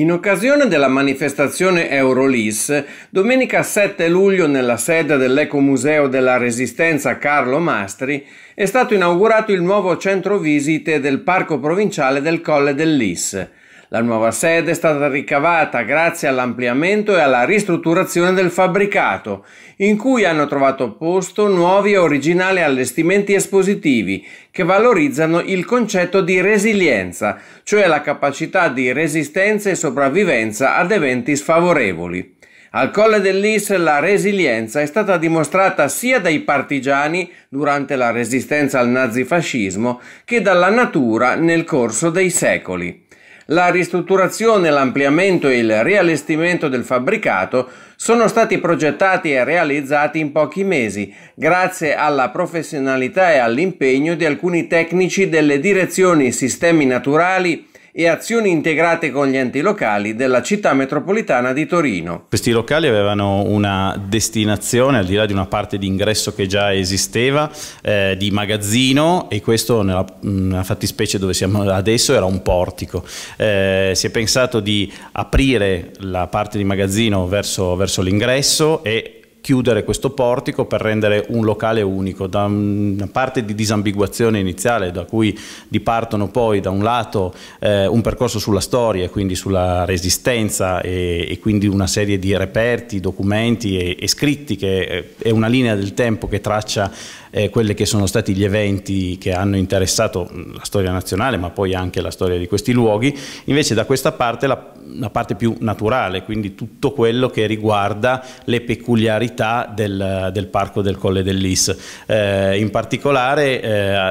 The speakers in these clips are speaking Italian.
In occasione della manifestazione Eurolis, domenica 7 luglio nella sede dell'Ecomuseo della Resistenza Carlo Mastri è stato inaugurato il nuovo centro visite del Parco Provinciale del Colle dell'Is. La nuova sede è stata ricavata grazie all'ampliamento e alla ristrutturazione del fabbricato, in cui hanno trovato posto nuovi e originali allestimenti espositivi che valorizzano il concetto di resilienza, cioè la capacità di resistenza e sopravvivenza ad eventi sfavorevoli. Al Colle dell'Is la resilienza è stata dimostrata sia dai partigiani durante la resistenza al nazifascismo che dalla natura nel corso dei secoli la ristrutturazione, l'ampliamento e il riallestimento del fabbricato sono stati progettati e realizzati in pochi mesi, grazie alla professionalità e all'impegno di alcuni tecnici delle direzioni Sistemi Naturali e azioni integrate con gli enti locali della città metropolitana di Torino. Questi locali avevano una destinazione, al di là di una parte di ingresso che già esisteva, eh, di magazzino e questo nella, nella, fattispecie dove siamo adesso era un portico. Eh, si è pensato di aprire la parte di magazzino verso, verso l'ingresso e chiudere questo portico per rendere un locale unico, da una parte di disambiguazione iniziale da cui dipartono poi da un lato eh, un percorso sulla storia, quindi sulla resistenza e, e quindi una serie di reperti, documenti e, e scritti che eh, è una linea del tempo che traccia eh, quelli che sono stati gli eventi che hanno interessato mm, la storia nazionale ma poi anche la storia di questi luoghi, invece da questa parte la, la parte più naturale, quindi tutto quello che riguarda le peculiarità peculiarità del, del parco del Colle dell'Is. Eh, in particolare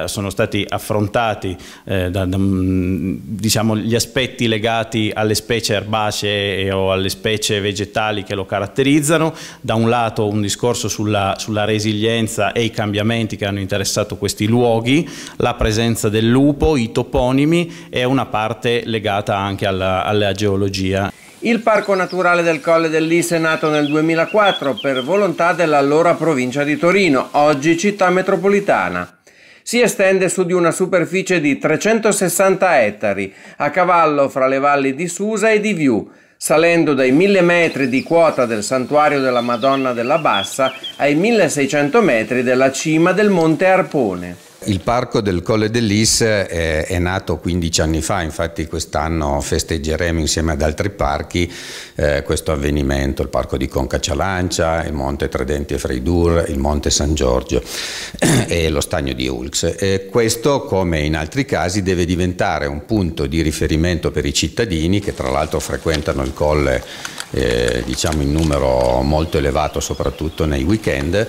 eh, sono stati affrontati eh, da, da, mm, diciamo, gli aspetti legati alle specie erbacee o alle specie vegetali che lo caratterizzano, da un lato un discorso sulla, sulla resilienza e i cambiamenti che hanno interessato questi luoghi, la presenza del lupo, i toponimi e una parte legata anche alla, alla geologia. Il Parco Naturale del Colle dell'Is è nato nel 2004 per volontà dell'allora provincia di Torino, oggi città metropolitana. Si estende su di una superficie di 360 ettari, a cavallo fra le valli di Susa e di Viu, salendo dai 1000 metri di quota del santuario della Madonna della Bassa ai 1600 metri della cima del Monte Arpone. Il parco del Colle dell'Is è, eh, è, nato 15 anni fa, infatti quest'anno festeggeremo insieme ad altri parchi eh, questo avvenimento, il parco di Conca Cialancia, il Monte Tredenti e Freidur, il Monte San Giorgio e lo Stagno di Ulx. E questo, come in altri casi, deve diventare un punto di riferimento per i cittadini che tra l'altro frequentano il colle eh, diciamo in numero molto elevato soprattutto nei weekend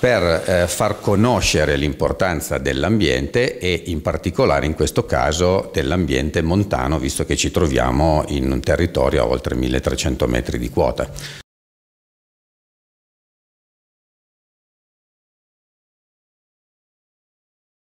per eh, far conoscere l'importanza dell'ambiente e in particolare in questo caso dell'ambiente montano, visto che ci troviamo in un territorio a oltre 1300 metri di quota.